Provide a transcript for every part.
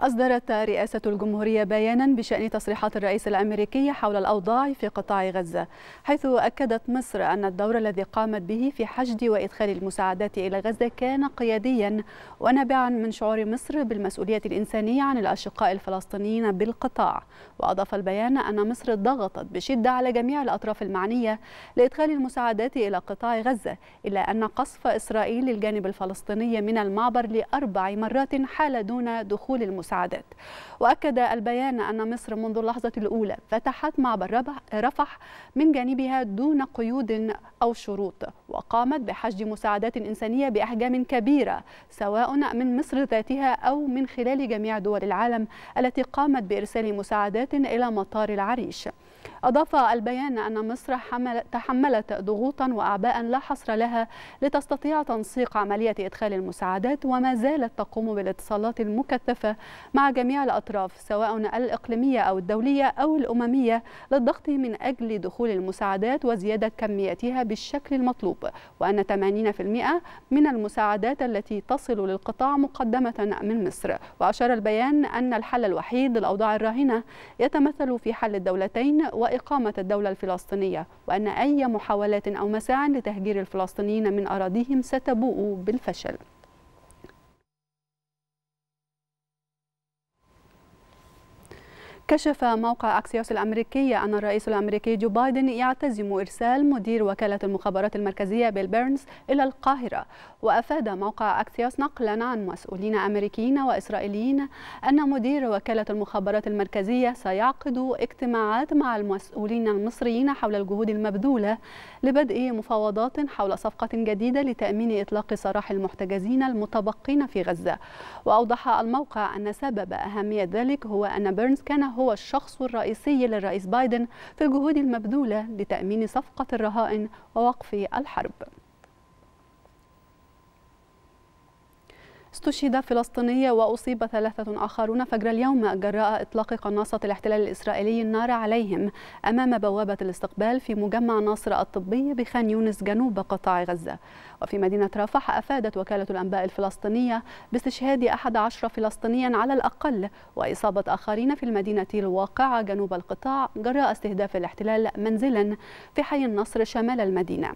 أصدرت رئاسة الجمهورية بيانا بشأن تصريحات الرئيس الأمريكي حول الأوضاع في قطاع غزة حيث أكدت مصر أن الدور الذي قامت به في حشد وإدخال المساعدات إلى غزة كان قياديا ونابعا من شعور مصر بالمسؤولية الإنسانية عن الأشقاء الفلسطينيين بالقطاع وأضاف البيان أن مصر ضغطت بشدة على جميع الأطراف المعنية لإدخال المساعدات إلى قطاع غزة إلا أن قصف إسرائيل للجانب الفلسطيني من المعبر لأربع مرات حال دون دخول المساعدات المساعدات وأكد البيان أن مصر منذ اللحظة الأولى فتحت معبر رفح من جانبها دون قيود أو شروط وقامت بحشد مساعدات إنسانية بأحجام كبيرة سواء من مصر ذاتها أو من خلال جميع دول العالم التي قامت بإرسال مساعدات إلى مطار العريش أضاف البيان أن مصر تحملت ضغوطا وأعباء لا حصر لها لتستطيع تنسيق عملية إدخال المساعدات وما زالت تقوم بالاتصالات المكثفة مع جميع الأطراف سواء الإقليمية أو الدولية أو الأممية للضغط من أجل دخول المساعدات وزيادة كمياتها بالشكل المطلوب وأن 80% من المساعدات التي تصل للقطاع مقدمة من مصر وأشار البيان أن الحل الوحيد للأوضاع الراهنة يتمثل في حل الدولتين وإقامة الدولة الفلسطينية وأن أي محاولات أو مساع لتهجير الفلسطينيين من أراضيهم ستبوء بالفشل كشف موقع أكسيوس الأمريكي أن الرئيس الأمريكي جو بايدن يعتزم إرسال مدير وكالة المخابرات المركزية بيل بيرنز إلى القاهرة وأفاد موقع أكسيوس نقلا عن مسؤولين أمريكيين وإسرائيليين أن مدير وكالة المخابرات المركزية سيعقد اجتماعات مع المسؤولين المصريين حول الجهود المبذولة لبدء مفاوضات حول صفقة جديدة لتأمين إطلاق سراح المحتجزين المتبقين في غزة وأوضح الموقع أن سبب أهمية ذلك هو أن بيرنز كان هو الشخص الرئيسي للرئيس بايدن في الجهود المبذولة لتأمين صفقة الرهائن ووقف الحرب استشهد فلسطيني وأصيب ثلاثة آخرون فجر اليوم جراء إطلاق قناصة الاحتلال الإسرائيلي النار عليهم أمام بوابة الاستقبال في مجمع ناصر الطبي بخان يونس جنوب قطاع غزة وفي مدينة رفح أفادت وكالة الأنباء الفلسطينية باستشهاد أحد عشر فلسطينيا على الأقل وإصابة آخرين في المدينة الواقعة جنوب القطاع جراء استهداف الاحتلال منزلا في حي النصر شمال المدينة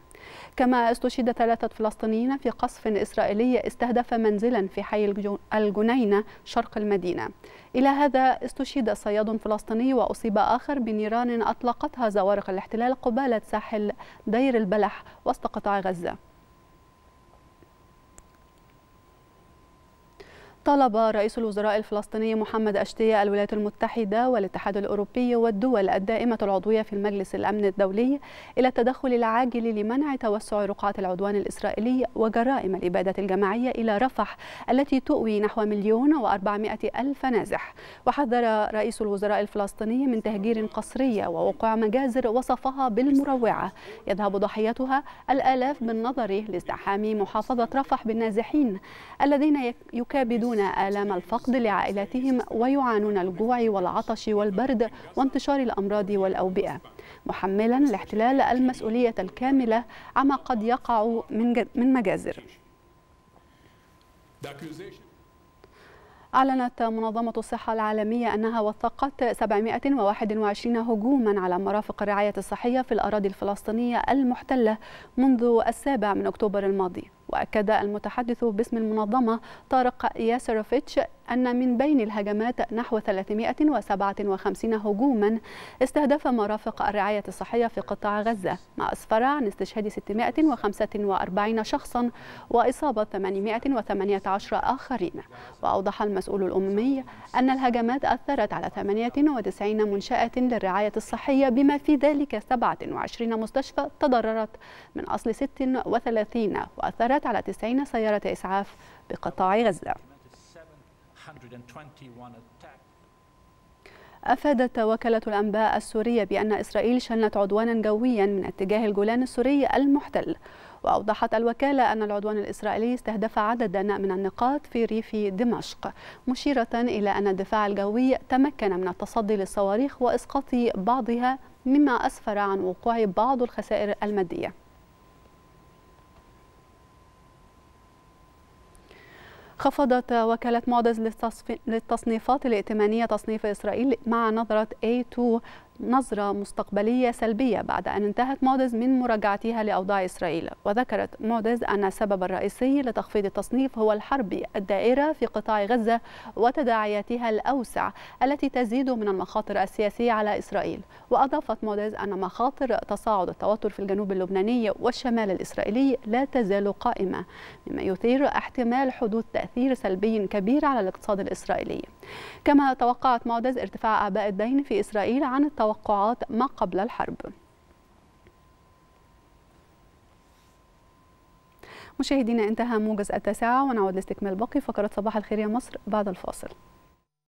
كما استشهد ثلاثة فلسطينيين في قصف إسرائيلي استهدف منزلا في حي الجنينة شرق المدينة إلى هذا استشهد صياد فلسطيني وأصيب آخر بنيران أطلقتها زوارق الاحتلال قبالة ساحل دير البلح وسط قطاع غزة طلب رئيس الوزراء الفلسطيني محمد أشتية الولايات المتحدة والاتحاد الأوروبي والدول الدائمة العضوية في المجلس الأمن الدولي إلى التدخل العاجل لمنع توسع رقعة العدوان الإسرائيلي وجرائم الإبادة الجماعية إلى رفح التي تؤوي نحو مليون وأربعمائة ألف نازح وحذر رئيس الوزراء الفلسطيني من تهجير قصرية ووقوع مجازر وصفها بالمروعة يذهب ضحيتها الآلاف بالنظر لاستحام محافظة رفح بالنازحين الذين يكابدون يشكلون آلام الفقد لعائلاتهم ويعانون الجوع والعطش والبرد وانتشار الأمراض والأوبئة محملا الاحتلال المسؤولية الكاملة عما قد يقع من, من مجازر أعلنت منظمة الصحة العالمية أنها وثقت 721 هجوما على مرافق الرعاية الصحية في الأراضي الفلسطينية المحتلة منذ السابع من أكتوبر الماضي وأكد المتحدث باسم المنظمة طارق ياسروفيتش أن من بين الهجمات نحو 357 هجوما استهدف مرافق الرعاية الصحية في قطاع غزة ما أسفر عن استشهاد 645 شخصا وإصابة 818 آخرين وأوضح المسؤول الأممي أن الهجمات أثرت على 98 منشأة للرعاية الصحية بما في ذلك 27 مستشفى تضررت من أصل 36 وأثرت القدرات على 90 سيارة إسعاف بقطاع غزة أفادت وكالة الأنباء السورية بأن إسرائيل شنت عدوانا جويا من اتجاه الجولان السوري المحتل وأوضحت الوكالة أن العدوان الإسرائيلي استهدف عددا من النقاط في ريف دمشق مشيرة إلى أن الدفاع الجوي تمكن من التصدي للصواريخ وإسقاط بعضها مما أسفر عن وقوع بعض الخسائر المادية خفضت وكالة مودز للتصنيفات الائتمانية تصنيف إسرائيل مع نظرة A2 نظرة مستقبلية سلبية بعد أن انتهت مودز من مراجعتها لأوضاع إسرائيل وذكرت مودز أن السبب الرئيسي لتخفيض التصنيف هو الحرب الدائرة في قطاع غزة وتداعياتها الأوسع التي تزيد من المخاطر السياسية على إسرائيل وأضافت مودز أن مخاطر تصاعد التوتر في الجنوب اللبناني والشمال الإسرائيلي لا تزال قائمة مما يثير احتمال حدوث تأثير سلبي كبير على الاقتصاد الإسرائيلي كما توقعت مودز ارتفاع أعباء الدين في إسرائيل عن التوتر توقعات ما قبل الحرب مشاهدينا انتهى موجز التاسعة ونعود لاستكمال باقي فقرة صباح الخير يا مصر بعد الفاصل